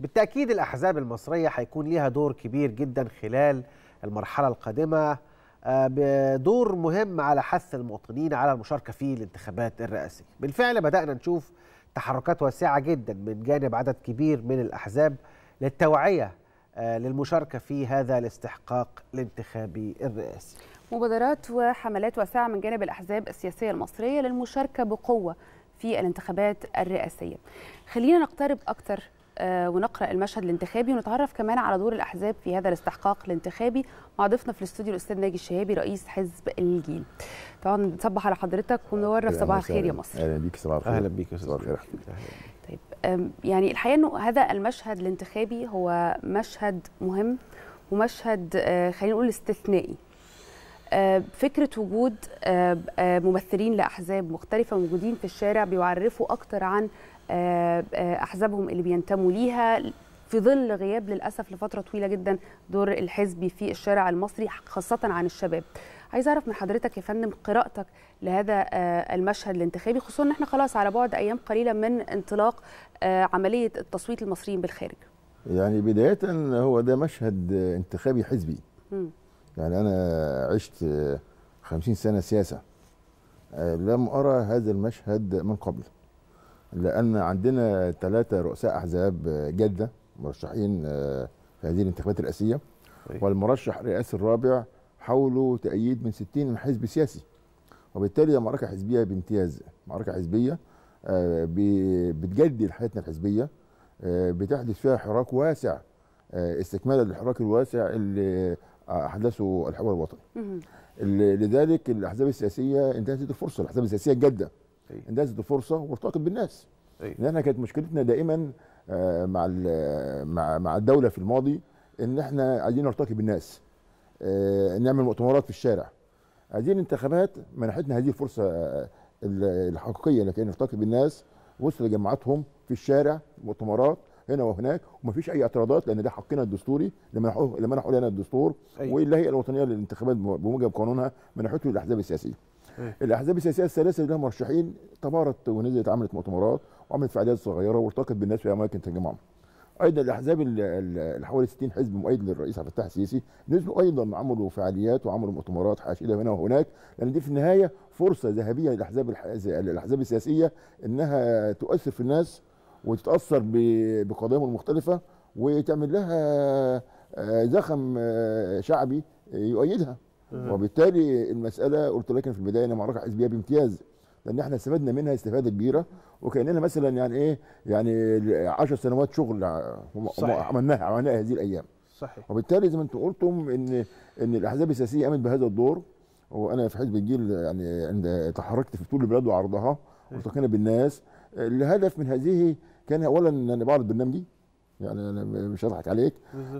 بالتأكيد الأحزاب المصرية هيكون ليها دور كبير جدا خلال المرحلة القادمة آه، بدور مهم على حث المواطنين على المشاركة في الانتخابات الرئاسية بالفعل بدأنا نشوف تحركات واسعة جدا من جانب عدد كبير من الأحزاب للتوعية آه، للمشاركة في هذا الاستحقاق الانتخابي الرئاسي مبادرات وحملات واسعة من جانب الأحزاب السياسية المصرية للمشاركة بقوة في الانتخابات الرئاسية خلينا نقترب أكتر آه، ونقرا المشهد الانتخابي ونتعرف كمان على دور الاحزاب في هذا الاستحقاق الانتخابي مع ضيفنا في الاستوديو الاستاذ ناجي الشهابي رئيس حزب الجيل. طبعا بنصبح على حضرتك ونورك صباح الخير يا مصر. اهلا بيك صباح الخير. اهلا بيك يا صباح الخير طيب يعني الحقيقه انه هذا المشهد الانتخابي هو مشهد مهم ومشهد آه، خلينا نقول استثنائي. آه، فكرة وجود ممثلين لأحزاب مختلفة موجودين في الشارع بيعرفوا أكتر عن آه، آه، احزابهم اللي بينتموا ليها في ظل غياب للاسف لفتره طويله جدا دور الحزبي في الشارع المصري خاصه عن الشباب عايز اعرف من حضرتك يا فندم قراءتك لهذا آه، المشهد الانتخابي خصوصا ان احنا خلاص على بعد ايام قليله من انطلاق عمليه التصويت المصريين بالخارج يعني بدايه هو ده مشهد انتخابي حزبي م. يعني انا عشت 50 سنه سياسه لم ارى هذا المشهد من قبل لان عندنا ثلاثه رؤساء احزاب جاده مرشحين آه، في هذه الانتخابات الرئاسيه والمرشح الرئاسي الرابع حوله تأييد من 60 من حزب سياسي وبالتالي معركة حزبية بامتياز معركة حزبية آه، بتجدد حياتنا الحزبية آه، بتحدث فيها حراك واسع استكمالا للحراك الواسع اللي أحدثه الحوار الوطني لذلك الأحزاب السياسية انتهت الفرصة الأحزاب السياسية الجادة أيه. الناس دي فرصه وارتقت بالناس أيه. لان احنا كانت مشكلتنا دائما آه، مع مع مع الدوله في الماضي ان احنا عايزين نرتقي بالناس آه، نعمل مؤتمرات في الشارع عايزين انتخابات منحتنا هذه الفرصه آه، الحقيقيه لكي إيه، نرتقي بالناس وسط جماعتهم في الشارع مؤتمرات هنا وهناك ومفيش اي اعتراضات لان ده حقنا الدستوري اللي منحوه اللي منحوه لنا الدستور أيوة. واللجنه الوطنيه للانتخابات بموجب قانونها منحته للاحزاب السياسيه إيه؟ الاحزاب السياسيه الثلاثه لها مرشحين تبارت ونزلت عملت مؤتمرات وعملت فعاليات صغيره والتقت بالناس في اماكن تجمعهم ايضا الاحزاب اللي حوالي 60 حزب مؤيد للرئيس عبد الفتاح السيسي نزلوا ايضا عملوا فعاليات وعملوا مؤتمرات حاشده هنا وهناك لان دي في النهايه فرصه ذهبيه للاحزاب الاحزاب السياسيه انها تؤثر في الناس وتتاثر بقضاياهم المختلفه وتعمل لها آه، زخم آه، شعبي يؤيدها وبالتالي المساله قلت لك في البدايه انها معركه حزبيه بامتياز لان احنا استفدنا منها استفاده كبيره وكاننا مثلا يعني ايه يعني 10 سنوات شغل عملناها عملناها هذه الايام صحيح وبالتالي زي ما انتم قلتم ان ان الاحزاب السياسيه قامت بهذا الدور وانا في حزب الجيل يعني عند تحركت في طول البلاد وعرضها والتقينا بالناس الهدف من هذه كان اولا ان انا بعرض برنامجي يعني انا مش هضحك عليك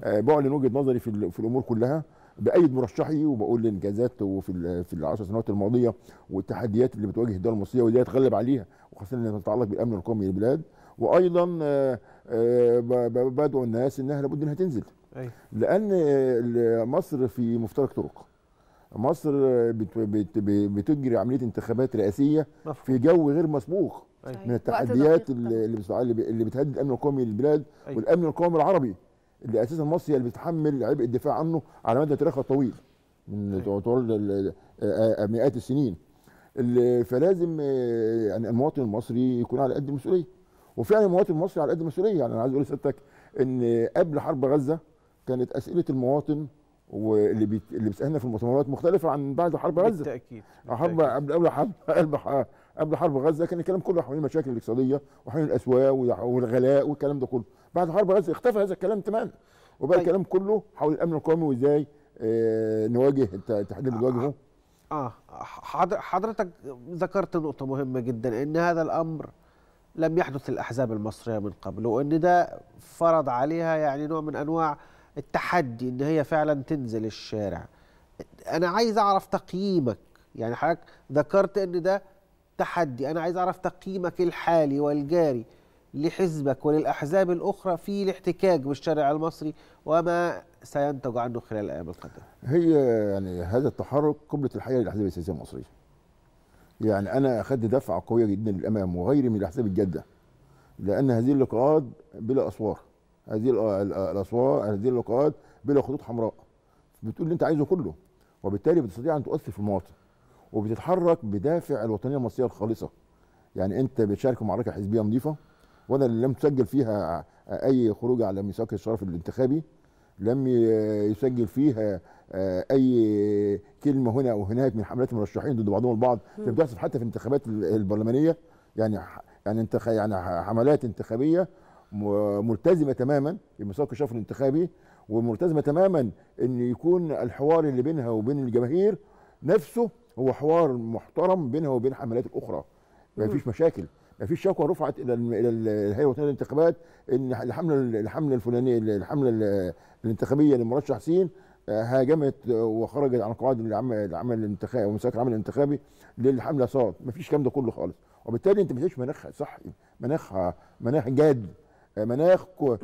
آه، بعلن وجهه نظري في الامور كلها بايد مرشحي وبقول الانجازات وفي في العشر سنوات الماضيه والتحديات اللي بتواجه الدول المصريه واللي هيتغلب عليها وخاصه اللي تتعلق بالامن القومي للبلاد وايضا آه، آه، بدعو الناس انها لابد انها تنزل لان مصر في مفترق طرق مصر بتجري عمليه انتخابات رئاسيه في جو غير مسبوق من التحديات اللي, اللي بتهدد الامن القومي للبلاد والامن القومي العربي اللي اساسا مصر هي اللي بتتحمل عبء الدفاع عنه على مدى تاريخها الطويل من طول مئات السنين فلازم يعني المواطن المصري يكون على قد المسؤوليه وفعلا المواطن المصري على قد المسؤوليه يعني انا عايز اقول لسيادتك ان قبل حرب غزه كانت اسئله المواطن واللي بيت... اللي بيسالنا في المؤتمرات مختلفه عن بعد حرب غزه بالتاكيد حرب قبل اول حرب قبل حرب غزه كان الكلام كله حوالين المشاكل الاقتصاديه وحوالين الاسواق والغلاء والكلام ده كله بعد حرب غزه اختفى هذا الكلام تماما وبقى طيب. الكلام كله حول الامن القومي وازاي آه، نواجه التحدي اللي بنواجهه اه, آه، حضرتك ذكرت نقطه مهمه جدا ان هذا الامر لم يحدث للاحزاب المصريه من قبل وان ده فرض عليها يعني نوع من انواع التحدي ان هي فعلا تنزل الشارع انا عايز اعرف تقييمك يعني حضرتك ذكرت ان ده تحدي أنا عايز أعرف تقييمك الحالي والجاري لحزبك وللأحزاب الأخرى في الاحتكاك بالشارع المصري وما سينتج عنه خلال الأيام القادمة هي يعني هذا التحرك قبلة الحياة للأحزاب السياسية المصرية يعني أنا أخذت دفعة قوية جدا للأمام وغيري من الأحزاب الجادة لأن هذه اللقاءات بلا أسوار هذه الأسوار هذه اللقاءات بلا خطوط حمراء بتقول اللي أنت عايزه كله وبالتالي بتستطيع أن تؤثر في المواطن وبتتحرك بدافع الوطنيه المصريه الخالصه يعني انت بتشارك في معركه حزبيه نظيفه وانا اللي لم تسجل فيها اي خروج على ميثاق الشرف الانتخابي لم يسجل فيها اي كلمه هنا او هناك من حملات المرشحين ضد بعضهم البعض اللي بتحصل حتى في الانتخابات البرلمانيه يعني يعني انت يعني حملات انتخابيه ملتزمه تماما بميثاق الشرف الانتخابي وملتزمه تماما ان يكون الحوار اللي بينها وبين الجماهير نفسه هو حوار محترم بينها وبين الحملات الاخرى ما فيش مشاكل ما فيش شكوى رفعت الى الى الهيئه الوطنيه للانتخابات ان الحمله الحمله الفلانيه الحمله الانتخابيه لمرشح سين آه، هاجمت وخرجت عن قواعد العمل الانتخابي ومساك العمل الانتخابي للحمله صاد ما فيش الكلام ده كله خالص وبالتالي انت ما فيش مناخ صحي مناخ مناخ جاد آه، مناخ آه،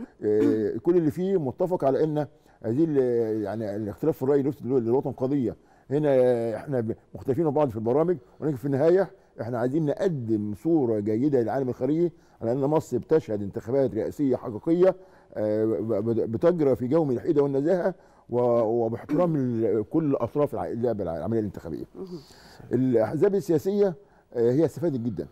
كل اللي فيه متفق على ان هذه يعني الاختلاف في الراي للوطن قضيه هنا احنا مختلفين بعض في البرامج ولكن في النهايه احنا عايزين نقدم صوره جيده للعالم الخارجي على ان مصر بتشهد انتخابات رئاسيه حقيقيه آه، بتجرى في جو من الحيده والنزاهه وباحترام كل اطراف العمليه الانتخابيه. الاحزاب السياسيه آه، هي استفادت جدا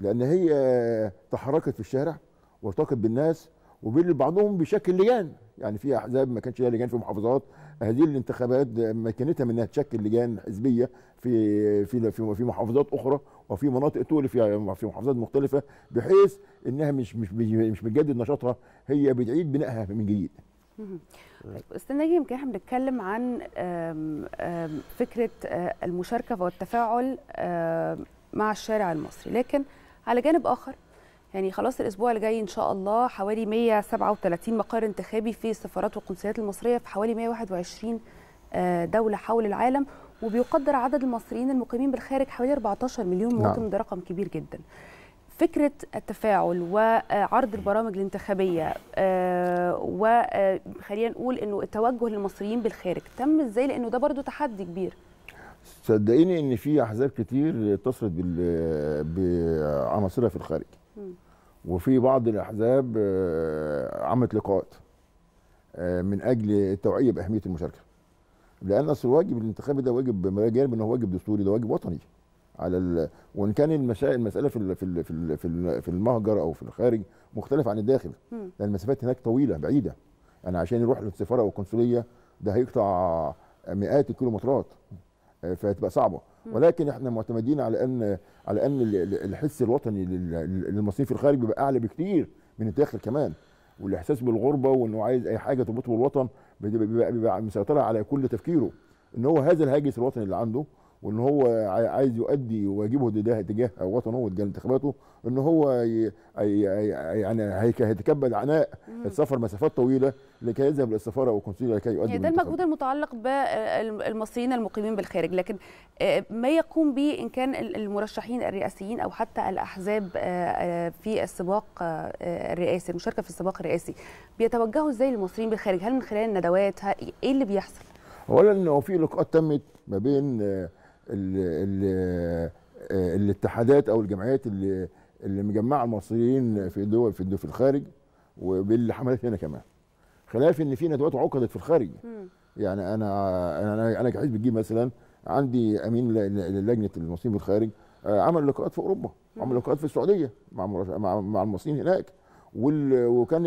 لان هي آه، تحركت في الشارع وارتقت بالناس وبين بعضهم بشكل لجان يعني في احزاب ما كانش ليها لجان في محافظات هذه الانتخابات مكنتها من انها تشكل لجان حزبيه في في في محافظات اخرى وفي مناطق تولي في محافظات مختلفه بحيث انها مش مش مش بتجدد نشاطها هي بتعيد بنائها من جديد. طيب استاذ نجيب يمكن احنا بنتكلم عن فكره آه، المشاركه والتفاعل آه، مع الشارع المصري لكن على جانب اخر يعني خلاص الاسبوع الجاي ان شاء الله حوالي 137 مقر انتخابي في السفارات والقنصليات المصريه في حوالي 121 آه، دوله حول العالم وبيقدر عدد المصريين المقيمين بالخارج حوالي 14 مليون نعم. مواطن ده رقم كبير جدا فكرة التفاعل وعرض آه، البرامج الانتخابية آه، وخلينا نقول انه التوجه للمصريين بالخارج تم ازاي لانه ده برضو تحدي كبير صدقيني ان في احزاب كتير اتصلت بعناصرها في الخارج وفي بعض الاحزاب آه، عملت لقاءات آه، من اجل التوعيه باهميه المشاركه لان اصل الواجب الانتخابي ده واجب جانب ان هو واجب دستوري ده واجب وطني على ال... وان كان المسائل المساله في ال... في ال... في ال... في المهجر او في الخارج مختلف عن الداخل لان المسافات هناك طويله بعيده انا عشان يروح للسفاره او القنصليه ده هيقطع مئات الكيلومترات آه، فهتبقى صعبه ولكن احنا معتمدين على ان على ان الحس الوطني للمصريين في الخارج بيبقى اعلى بكتير من الداخل كمان والاحساس بالغربه وانه عايز اي حاجه تربطه بالوطن بيبقى, بيبقى مسيطره على كل تفكيره ان هو هذا الهاجس الوطني اللي عنده وان هو عايز يؤدي واجبه ده تجاه وطنه وتجاه انتخاباته ان هو يعني هيتكبد عناء السفر مسافات طويله لكي يذهب للسفاره والقنصليه لكي يؤدي يعني ده المجهود المتعلق بالمصريين المقيمين بالخارج لكن آه، ما يقوم به ان كان المرشحين الرئاسيين او حتى الاحزاب آه، آه، في السباق الرئاسي المشاركه في السباق الرئاسي بيتوجهوا ازاي للمصريين بالخارج هل من خلال الندوات ايه اللي بيحصل اولا هو في لقاءات تمت ما بين ال آه، الاتحادات او الجمعيات اللي اللي مجمعه المصريين في دول في في الخارج وباللي هنا كمان خلاف ان في ندوات عقدت في الخارج يعني انا انا انا كحزب الجيل مثلا عندي امين للجنه المصريين في الخارج آه، عمل لقاءات في اوروبا عمل لقاءات في السعوديه مع مع المصريين هناك وكان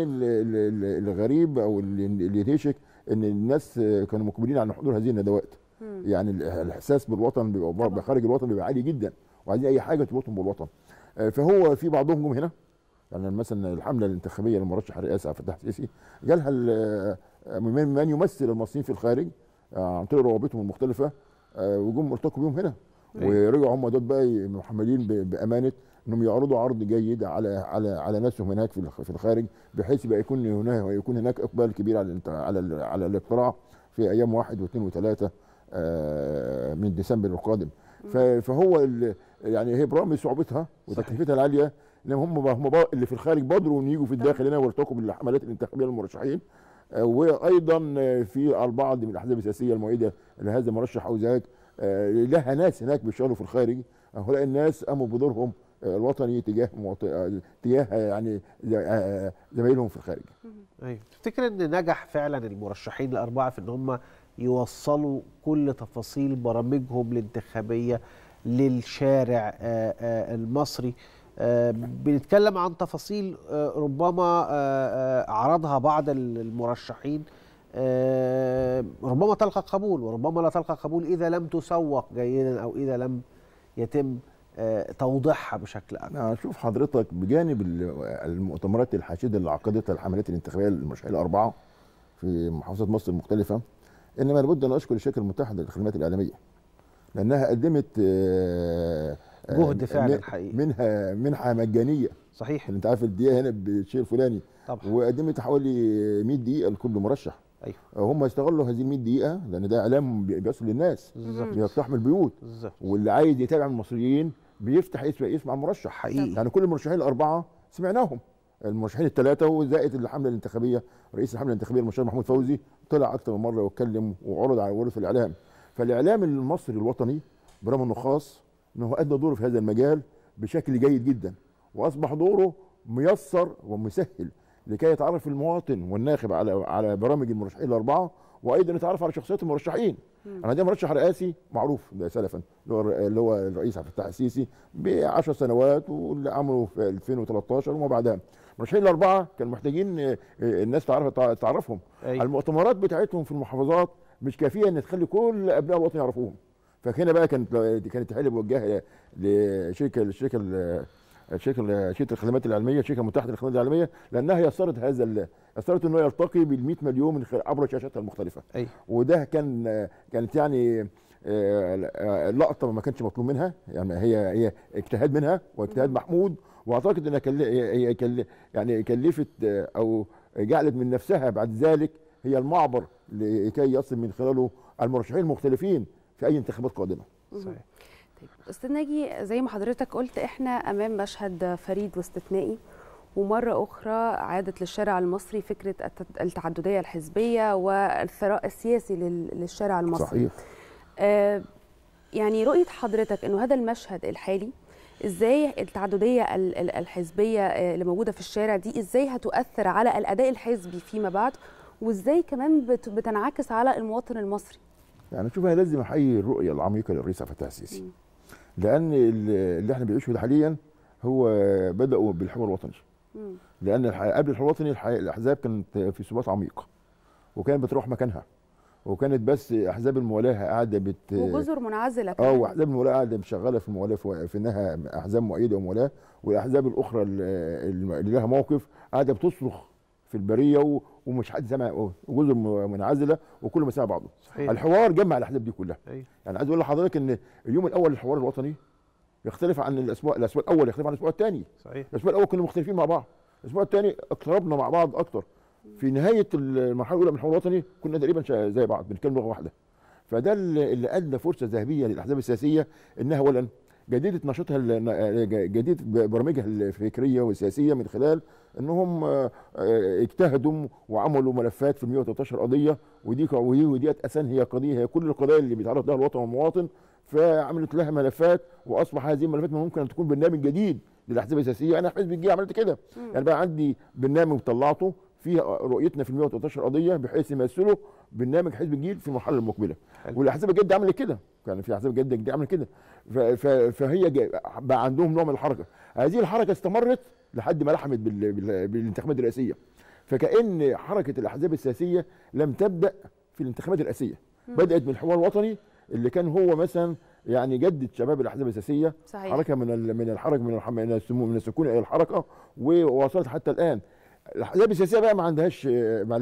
الغريب او اللي يدهشك ان الناس كانوا مقبلين على حضور هذه الندوات مم. يعني الاحساس بالوطن بيبقى خارج الوطن بيبقى عالي جدا وعايزين اي حاجه تربطهم بالوطن آه، فهو في بعضهم جم هنا يعني مثلا الحمله الانتخابيه للمرشح الرئاسي عبد الفتاح السيسي جالها آه، من يمثل المصريين في الخارج آه، عن طريق روابطهم المختلفه وجم التقوا بيهم هنا ورجعوا هم دول بقى محملين بامانه انهم يعرضوا عرض جيد على على على ناسهم هناك في الخارج بحيث يبقى يكون هناك يكون هناك اقبال كبير على على على الاقتراع في ايام واحد واثنين وثلاثه آه، من ديسمبر القادم فهو يعني هي برغم صعوبتها وتكلفتها العاليه لان هم هم اللي في الخارج بادروا ان يجوا في نعم. الداخل هنا ويرتقوا بالحملات الانتخابيه للمرشحين آه، وايضا في البعض من الاحزاب السياسيه المؤيده لهذا المرشح او ذاك آه، لها ناس هناك بيشتغلوا في الخارج هؤلاء الناس قاموا بدورهم الوطني تجاه موط... تجاه يعني زمايلهم في الخارج. ايوه تفتكر ان نجح فعلا المرشحين الاربعه في ان هم يوصلوا كل تفاصيل برامجهم الانتخابيه للشارع آه، آه، المصري آه، بنتكلم عن تفاصيل ربما عرضها بعض المرشحين ربما تلقى قبول وربما لا تلقى قبول اذا لم تسوق جيدا او اذا لم يتم توضيحها بشكل اكبر. انا اشوف حضرتك بجانب المؤتمرات الحشيده اللي عقدتها الحملات الانتخابيه للمرشحين الاربعه في محافظات مصر المختلفه انما لابد ان اشكر الشركه المتحده للخدمات الاعلاميه لانها قدمت آه، آه، جهد فعلا حقيقي منها منحه مجانيه صحيح انت عارف الدقيقه إيه هنا بالشيء الفلاني طبعا وقدمت حوالي 100 دقيقه لكل مرشح ايوه هم استغلوا هذه ال 100 دقيقه لان ده اعلام بيصل للناس بالظبط بيقتحم البيوت بالظبط واللي عايز يتابع المصريين بيفتح يسمع المرشح حقيقي يعني كل المرشحين الاربعه سمعناهم المرشحين الثلاثه وزائد الحمله الانتخابيه رئيس الحمله الانتخابيه المرشح محمود فوزي طلع اكثر من مره واتكلم وعرض على ورث الاعلام فالاعلام المصري الوطني برغم انه خاص انه ادى دوره في هذا المجال بشكل جيد جدا واصبح دوره ميسر ومسهل لكي يتعرف المواطن والناخب على على برامج المرشحين الاربعه وايضا يتعرف على شخصيات المرشحين انا دي مرشح رئاسي معروف سلفا اللي هو الرئيس عبد الفتاح السيسي ب 10 سنوات واللي عمله في 2013 وما بعدها مرشحين الاربعه كانوا محتاجين آه، آه، الناس تعرف تعرفهم أي. أيوة. المؤتمرات بتاعتهم في المحافظات مش كافيه ان تخلي كل ابناء الوطن يعرفوهم فهنا بقى كانت كانت حل موجهه لشركه الشركه الشركه شركه الخدمات العلميه الشركه المتحده للخدمات العلميه لانها يسرت هذا يسرت انه يرتقي بال 100 مليون من عبر شاشاتها المختلفه أي. أيوة. وده كان كانت يعني آه، لقطه ما كانش مطلوب منها يعني هي هي اجتهاد منها واجتهاد محمود واعتقد انها كل... يعني كلفت آه، او جعلت من نفسها بعد ذلك هي المعبر لكي يصل من خلاله المرشحين المختلفين في اي انتخابات قادمه. صحيح. طيب استاذ ناجي زي ما حضرتك قلت احنا امام مشهد فريد واستثنائي ومرة أخرى عادت للشارع المصري فكرة التعددية الحزبية والثراء السياسي للشارع المصري صحيح. آه يعني رؤية حضرتك أنه هذا المشهد الحالي ازاي التعدديه الحزبيه آه، اللي موجوده في الشارع دي ازاي هتؤثر على الاداء الحزبي فيما بعد وازاي كمان بتنعكس على المواطن المصري يعني شوف انا لازم احيي الرؤيه العميقه للرئيس عبد الفتاح السيسي لان اللي احنا بنعيشه حاليا هو بداوا بالحوار الوطني لان قبل الحوار الوطني الاحزاب كانت في ثبات عميق وكانت بتروح مكانها وكانت بس احزاب الموالاه قاعده بت وجزر منعزله اه واحزاب الموالاه قاعده شغاله في الموالاه في انها احزاب مؤيده وموالاه والاحزاب الاخرى اللي لها موقف قاعده بتصرخ في البريه ومش حد سامع وجزر منعزله ما سامع بعضه صحيح. الحوار جمع الاحزاب دي كلها أيه. يعني عايز اقول لحضرتك ان اليوم الاول للحوار الوطني يختلف عن الاسبوع الاسبوع الاول يختلف عن الاسبوع الثاني صحيح الاسبوع الاول كنا مختلفين مع بعض الاسبوع الثاني اقتربنا مع بعض اكتر في نهايه المرحله الاولى من الحوار الوطني كنا تقريبا زي بعض بنتكلم لغه واحده فده اللي ادى فرصه ذهبيه للاحزاب السياسيه انها اولا جددت نشاطها جددت برامجها الفكريه والسياسيه من خلال انهم آه، آه، اجتهدوا وعملوا ملفات في 113 قضيه ودي ودي اساسا هي قضيه هي كل القضايا اللي بيتعرض لها الوطن والمواطن فعملت لها ملفات واصبح هذه الملفات ممكن ان تكون برنامج جديد للاحزاب السياسيه انا حزب الجي عملت كده يعني بقى عندي برنامج طلعته فيها رؤيتنا في ال 113 قضيه بحيث يمثلوا برنامج حزب الجيل في المرحله المقبله والاحزاب الجديده عملت كده كان في احزاب جاده جديده عملت كده فهي بقى عندهم نوع من الحركه هذه الحركه استمرت لحد ما لحمت بالانتخابات الرئاسيه فكان حركه الاحزاب السياسيه لم تبدا في الانتخابات الرئاسيه بدات من الحوار الوطني اللي كان هو مثلا يعني جدد شباب الاحزاب السياسيه صحيح. حركه من من الحركه من من السكون الى الحركه ووصلت حتى الان الاحزاب السياسيه بقى ما عندهاش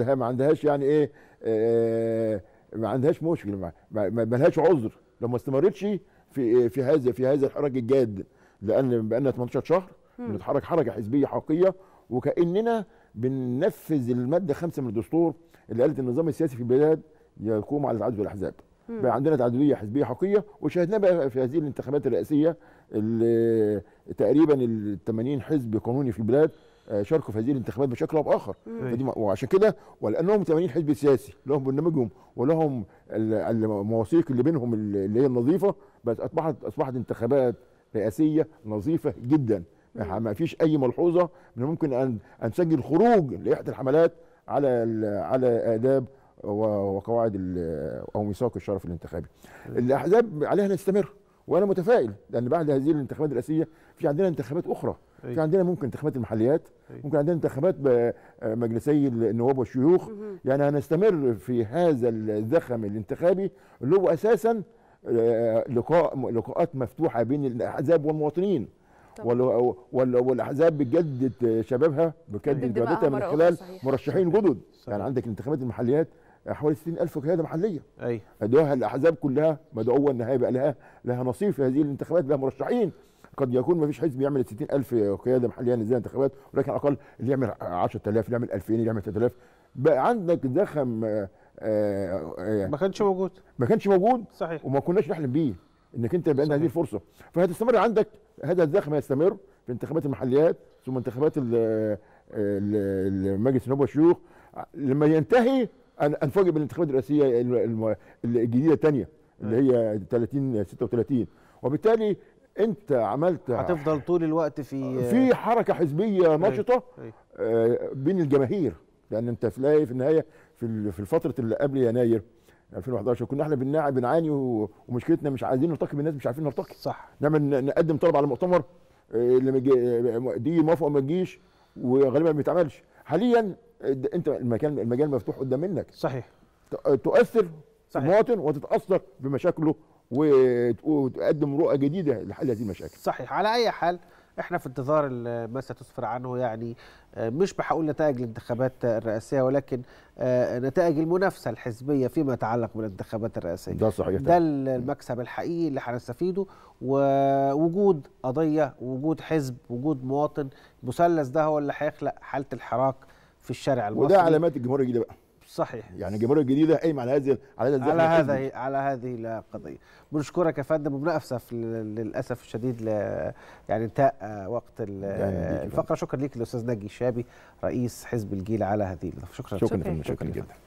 ما عندهاش يعني ايه آه، ما عندهاش مشكله ما لهاش عذر لو ما استمرتش في في هذا في هذا الحراك الجاد لان بقالنا 18 شهر بنتحرك حركه حزبيه حقيقيه وكاننا بننفذ الماده خمسة من الدستور اللي قالت النظام السياسي في البلاد يقوم على تعدد الاحزاب بقى عندنا تعدديه حزبيه حقيقيه وشاهدناه بقى في هذه الانتخابات الرئاسيه اللي تقريبا ال 80 حزب قانوني في البلاد شاركوا في هذه الانتخابات بشكل او باخر وعشان كده ولانهم 80 حزب سياسي لهم برنامجهم ولهم المواثيق اللي بينهم اللي هي النظيفه بقت اصبحت اصبحت انتخابات رئاسيه نظيفه جدا ما فيش اي ملحوظه من ممكن ان ان تسجل خروج لاحدى الحملات على على اداب وقواعد او ميثاق الشرف الانتخابي الاحزاب عليها نستمر وانا متفائل لان بعد هذه الانتخابات الرئاسيه في عندنا انتخابات اخرى أي. في عندنا ممكن انتخابات المحليات أي. ممكن عندنا انتخابات مجلسي النواب والشيوخ يعني هنستمر في هذا الزخم الانتخابي اللي هو اساسا آه، لقاء لقاءات مفتوحه بين الاحزاب والمواطنين والاحزاب بتجدد شبابها بتجدد جدادتها من خلال مرشحين جدد يعني عندك انتخابات المحليات آه، حوالي 60000 قياده محليه ايوه ادوها الاحزاب كلها مدعوه انها يبقى لها لها نصيب في هذه الانتخابات لها مرشحين قد يكون ما فيش حزب يعمل 60000 قياده محليه زي الانتخابات ولكن على الاقل اللي يعمل 10000 اللي يعمل 2000 اللي يعمل 3000 بقى عندك زخم آآ آه، آه، ما كانش موجود ما كانش موجود صحيح وما كناش نحلم بيه انك انت بان هذه الفرصه فهتستمر عندك هذا الزخم هيستمر في انتخابات المحليات ثم انتخابات مجلس النواب والشيوخ لما ينتهي انفجر بالانتخابات الرئاسيه الجديده الثانيه اللي هي 30 36 وبالتالي انت عملت هتفضل طول الوقت في في حركه حزبيه نشطه آه، بين الجماهير لان انت في في النهايه في في الفتره اللي قبل يناير 2011 كنا احنا بنعاني بنعاني ومشكلتنا مش عايزين نلتقي بالناس مش عارفين نلتقي صح نعمل نقدم طلب على مؤتمر آه، اللي آه، دي موافقه ما تجيش وغالبا ما بيتعملش حاليا انت المكان المجال مفتوح قدام منك صحيح تؤثر صحيح. المواطن وتتاثر بمشاكله وتقدم رؤى جديده لحل هذه المشاكل صحيح على اي حال احنا في انتظار ما ستسفر عنه يعني آه، مش بحقول نتائج الانتخابات الرئاسيه ولكن آه، نتائج المنافسه الحزبيه فيما يتعلق بالانتخابات الرئاسيه ده صحيح ده المكسب الحقيقي اللي هنستفيده ووجود قضيه وجود حزب وجود مواطن المثلث ده هو اللي هيخلق حاله الحراك في الشارع المصري وده علامات الجمهوريه الجديده بقى صحيح يعني الجمهوريه الجديده قايم على هذه على هذه على هذه على هذه القضيه بنشكرك يا فندم وبنأسف للاسف الشديد ل... يعني انتهى وقت يعني الفقره شكرا ليك الاستاذ ناجي الشابي رئيس حزب الجيل على هذه شكرا شكرا شكرا, شكرا, شكرا, شكرا جدا